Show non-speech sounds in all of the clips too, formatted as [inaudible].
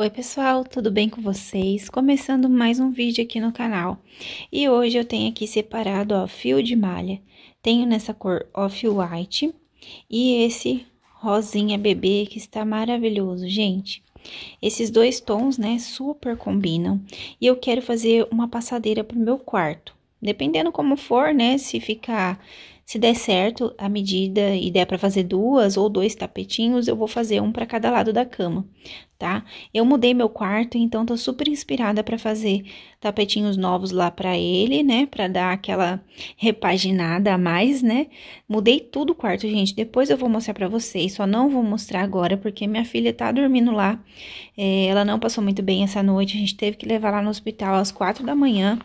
Oi pessoal, tudo bem com vocês? Começando mais um vídeo aqui no canal. E hoje eu tenho aqui separado, ó, fio de malha. Tenho nessa cor off-white e esse rosinha bebê que está maravilhoso, gente. Esses dois tons, né, super combinam. E eu quero fazer uma passadeira pro meu quarto. Dependendo como for, né, se ficar... Se der certo a medida e der para fazer duas ou dois tapetinhos, eu vou fazer um para cada lado da cama tá? Eu mudei meu quarto, então tô super inspirada para fazer tapetinhos novos lá para ele, né? Para dar aquela repaginada a mais, né? Mudei tudo o quarto, gente. Depois eu vou mostrar para vocês, só não vou mostrar agora porque minha filha tá dormindo lá. É, ela não passou muito bem essa noite, a gente teve que levar lá no hospital às quatro da manhã.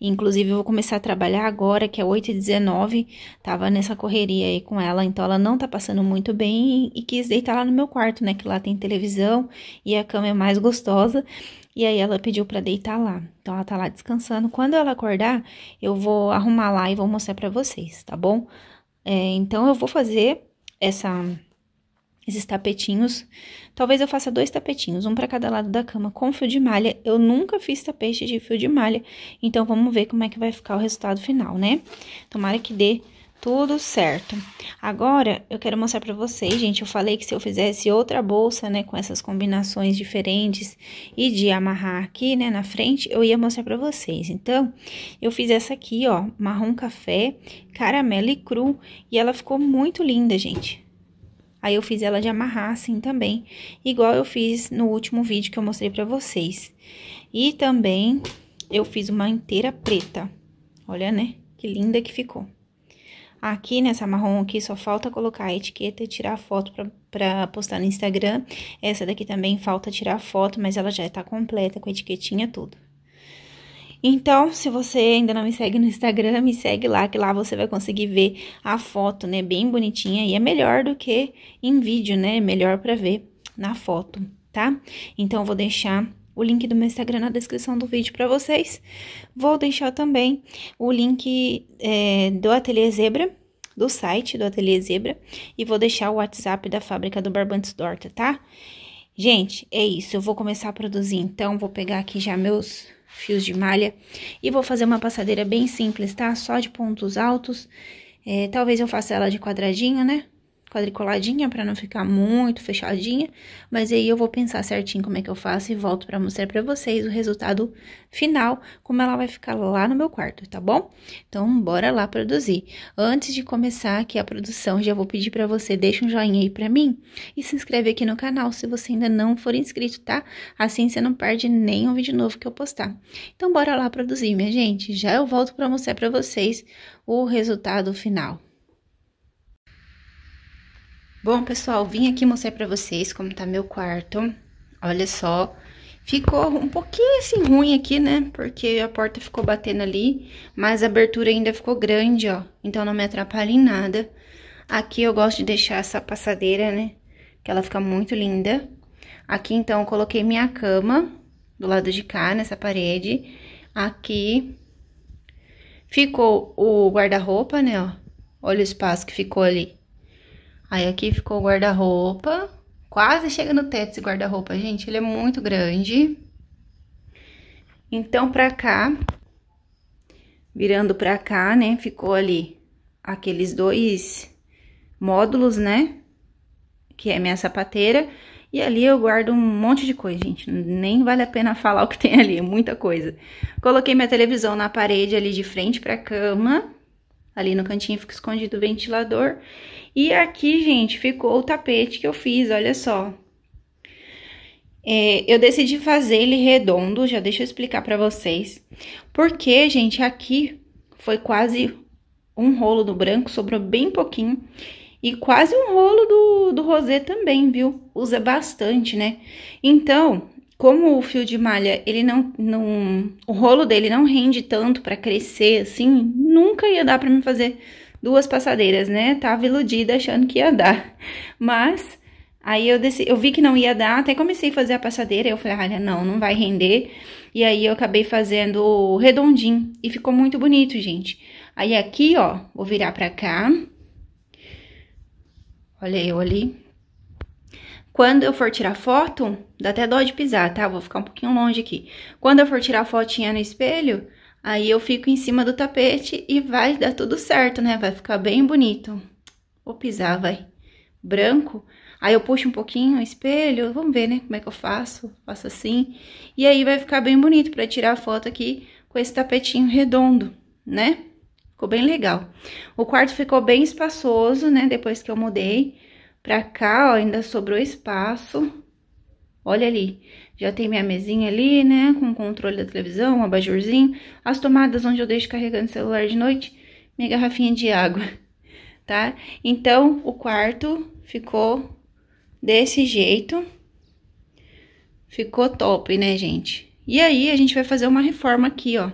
Inclusive eu vou começar a trabalhar agora, que é 8h19. Tava nessa correria aí com ela, então ela não tá passando muito bem e, e quis deitar lá no meu quarto, né? Que lá tem televisão e a cama é mais gostosa. E aí ela pediu para deitar lá. Então ela tá lá descansando. Quando ela acordar, eu vou arrumar lá e vou mostrar para vocês, tá bom? É, então eu vou fazer essa esses tapetinhos. Talvez eu faça dois tapetinhos, um para cada lado da cama com fio de malha. Eu nunca fiz tapete de fio de malha, então vamos ver como é que vai ficar o resultado final, né? Tomara que dê tudo certo. Agora, eu quero mostrar para vocês, gente, eu falei que se eu fizesse outra bolsa, né, com essas combinações diferentes e de amarrar aqui, né, na frente, eu ia mostrar para vocês. Então, eu fiz essa aqui, ó, marrom café, caramelo e cru, e ela ficou muito linda, gente. Aí, eu fiz ela de amarrar assim também, igual eu fiz no último vídeo que eu mostrei para vocês. E também, eu fiz uma inteira preta, olha, né, que linda que ficou. Aqui nessa marrom aqui só falta colocar a etiqueta e tirar a foto para postar no Instagram. Essa daqui também falta tirar a foto, mas ela já está completa com a etiquetinha tudo. Então, se você ainda não me segue no Instagram, me segue lá, que lá você vai conseguir ver a foto, né, bem bonitinha e é melhor do que em vídeo, né? É melhor para ver na foto, tá? Então, eu vou deixar o link do meu Instagram na descrição do vídeo para vocês. Vou deixar também o link é, do Ateliê Zebra, do site do Ateliê Zebra, e vou deixar o WhatsApp da fábrica do Barbantes Dorta, tá? Gente, é isso, eu vou começar a produzir então, vou pegar aqui já meus fios de malha e vou fazer uma passadeira bem simples, tá? Só de pontos altos, é, talvez eu faça ela de quadradinho, né? quadriculadinha para não ficar muito fechadinha, mas aí eu vou pensar certinho como é que eu faço e volto para mostrar para vocês o resultado final, como ela vai ficar lá no meu quarto, tá bom? Então bora lá produzir. Antes de começar aqui a produção, já vou pedir para você deixa um joinha aí para mim e se inscrever aqui no canal se você ainda não for inscrito, tá? Assim você não perde nenhum vídeo novo que eu postar. Então bora lá produzir, minha gente. Já eu volto para mostrar para vocês o resultado final. Bom, pessoal, vim aqui mostrar pra vocês como tá meu quarto. Olha só, ficou um pouquinho assim ruim aqui, né? Porque a porta ficou batendo ali, mas a abertura ainda ficou grande, ó. Então não me atrapalha em nada. Aqui eu gosto de deixar essa passadeira, né? Que ela fica muito linda. Aqui, então, eu coloquei minha cama do lado de cá, nessa parede. Aqui ficou o guarda-roupa, né, ó. Olha o espaço que ficou ali. Aí aqui ficou o guarda-roupa. Quase chega no teto esse guarda-roupa, gente. Ele é muito grande. Então, pra cá, virando pra cá, né, ficou ali aqueles dois módulos, né, que é minha sapateira. E ali eu guardo um monte de coisa, gente. Nem vale a pena falar o que tem ali, é muita coisa. Coloquei minha televisão na parede ali de frente pra cama. Ali no cantinho fica escondido o ventilador. E aqui, gente, ficou o tapete que eu fiz, olha só. É, eu decidi fazer ele redondo, já deixa eu explicar pra vocês. Porque, gente, aqui foi quase um rolo do branco, sobrou bem pouquinho. E quase um rolo do, do rosé também, viu? Usa bastante, né? Então, como o fio de malha, ele não, não o rolo dele não rende tanto para crescer assim, nunca ia dar para me fazer duas passadeiras, né? Tava iludida achando que ia dar. Mas aí eu decidi, eu vi que não ia dar, até comecei a fazer a passadeira, eu falei: "Olha, não, não vai render". E aí eu acabei fazendo o redondinho e ficou muito bonito, gente. Aí aqui, ó, vou virar para cá. Olha eu ali. Quando eu for tirar foto, dá até dó de pisar, tá? Vou ficar um pouquinho longe aqui. Quando eu for tirar fotinha no espelho, aí eu fico em cima do tapete e vai dar tudo certo, né? Vai ficar bem bonito. Vou pisar, vai. Branco. Aí eu puxo um pouquinho o espelho, vamos ver, né, como é que eu faço. Faço assim. E aí vai ficar bem bonito para tirar a foto aqui com esse tapetinho redondo, né? Ficou bem legal. O quarto ficou bem espaçoso, né, depois que eu mudei. Pra cá, ó, ainda sobrou espaço. Olha ali, já tem minha mesinha ali, né, com o controle da televisão, um abajurzinho, as tomadas onde eu deixo carregando o celular de noite, minha garrafinha de água, [laughs] tá? Então, o quarto ficou desse jeito. Ficou top, né, gente? E aí, a gente vai fazer uma reforma aqui, ó,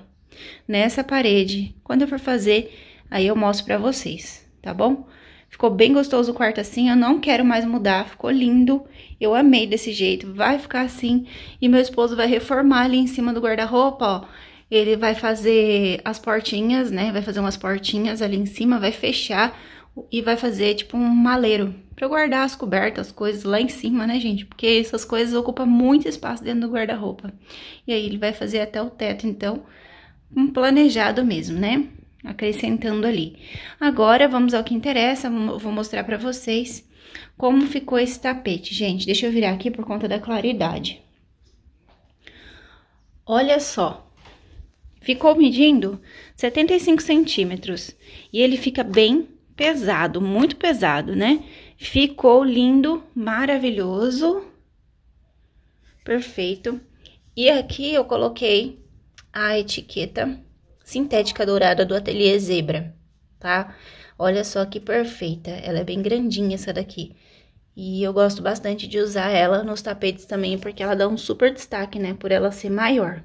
nessa parede. Quando eu for fazer, aí eu mostro pra vocês, tá bom? Ficou bem gostoso o quarto assim, eu não quero mais mudar, ficou lindo. Eu amei desse jeito, vai ficar assim. E meu esposo vai reformar ali em cima do guarda-roupa, ó. Ele vai fazer as portinhas, né? Vai fazer umas portinhas ali em cima, vai fechar e vai fazer tipo um maleiro para guardar as cobertas, as coisas lá em cima, né, gente? Porque essas coisas ocupam muito espaço dentro do guarda-roupa. E aí ele vai fazer até o teto, então, um planejado mesmo, né? acrescentando ali. Agora, vamos ao que interessa, vou mostrar para vocês como ficou esse tapete. Gente, deixa eu virar aqui por conta da claridade. Olha só, ficou medindo 75 centímetros e ele fica bem pesado, muito pesado, né? Ficou lindo, maravilhoso, perfeito. E aqui eu coloquei a etiqueta sintética dourada do Ateliê Zebra, tá? Olha só que perfeita, ela é bem grandinha essa daqui. E eu gosto bastante de usar ela nos tapetes também, porque ela dá um super destaque, né, por ela ser maior.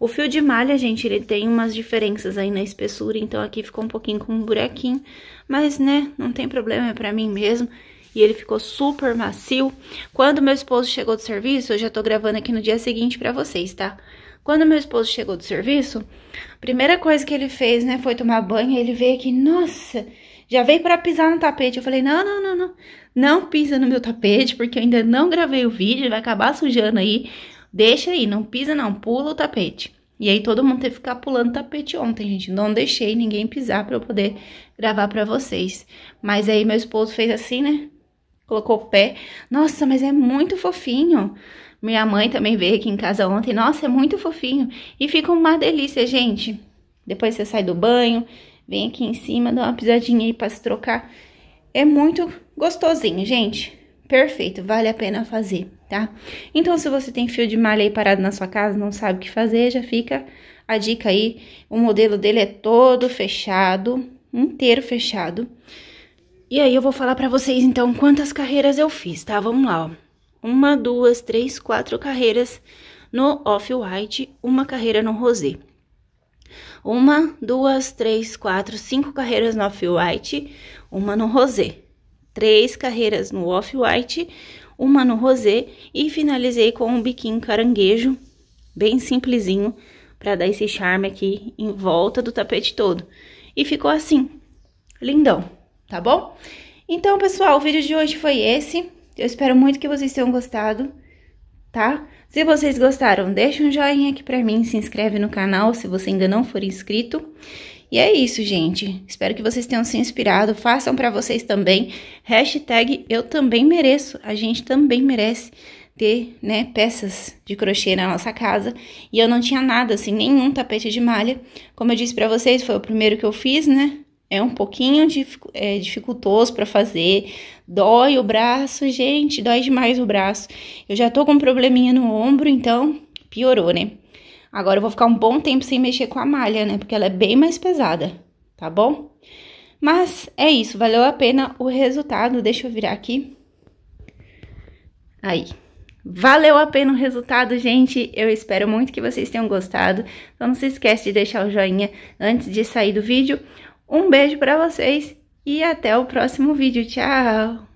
O fio de malha, gente, ele tem umas diferenças aí na espessura, então aqui ficou um pouquinho com um buraquinho, mas, né, não tem problema, é pra mim mesmo. E ele ficou super macio. Quando meu esposo chegou do serviço, eu já tô gravando aqui no dia seguinte pra vocês, tá? Quando meu esposo chegou do serviço, a primeira coisa que ele fez, né, foi tomar banho. Ele veio aqui, nossa, já veio para pisar no tapete. Eu falei: não, não, não, não, não pisa no meu tapete, porque eu ainda não gravei o vídeo, vai acabar sujando aí. Deixa aí, não pisa, não, pula o tapete. E aí todo mundo teve que ficar pulando tapete ontem, gente. Não deixei ninguém pisar para eu poder gravar para vocês. Mas aí meu esposo fez assim, né? colocou o pé. Nossa, mas é muito fofinho. Minha mãe também veio aqui em casa ontem. Nossa, é muito fofinho. E fica uma delícia, gente. Depois você sai do banho, vem aqui em cima, dá uma pisadinha aí pra se trocar. É muito gostosinho, gente. Perfeito, vale a pena fazer, tá? Então, se você tem fio de malha aí parado na sua casa, não sabe o que fazer, já fica a dica aí. O modelo dele é todo fechado, inteiro fechado. E aí eu vou falar para vocês então quantas carreiras eu fiz, tá? Vamos lá, ó. Uma, duas, três, quatro carreiras no off-white, uma carreira no rosé. Uma, duas, três, quatro, cinco carreiras no off-white, uma no rosé. Três carreiras no off-white, uma no rosé e finalizei com um biquinho caranguejo, bem simplesinho, para dar esse charme aqui em volta do tapete todo. E ficou assim, lindão tá bom? Então, pessoal, o vídeo de hoje foi esse. Eu espero muito que vocês tenham gostado, tá? Se vocês gostaram, deixa um joinha aqui pra mim, se inscreve no canal se você ainda não for inscrito. E é isso, gente. Espero que vocês tenham se inspirado. Façam para vocês também. Hashtag eu também mereço. A gente também merece ter, né, peças de crochê na nossa casa. E eu não tinha nada, assim, nenhum tapete de malha. Como eu disse para vocês, foi o primeiro que eu fiz, né? É um pouquinho é, dificultoso para fazer, dói o braço, gente, dói demais o braço. Eu já tô com um probleminha no ombro, então piorou, né? Agora eu vou ficar um bom tempo sem mexer com a malha, né? Porque ela é bem mais pesada, tá bom? Mas é isso, valeu a pena o resultado. Deixa eu virar aqui. Aí. Valeu a pena o resultado, gente. Eu espero muito que vocês tenham gostado. Então não se esquece de deixar o joinha antes de sair do vídeo um beijo para vocês e até o próximo vídeo. Tchau!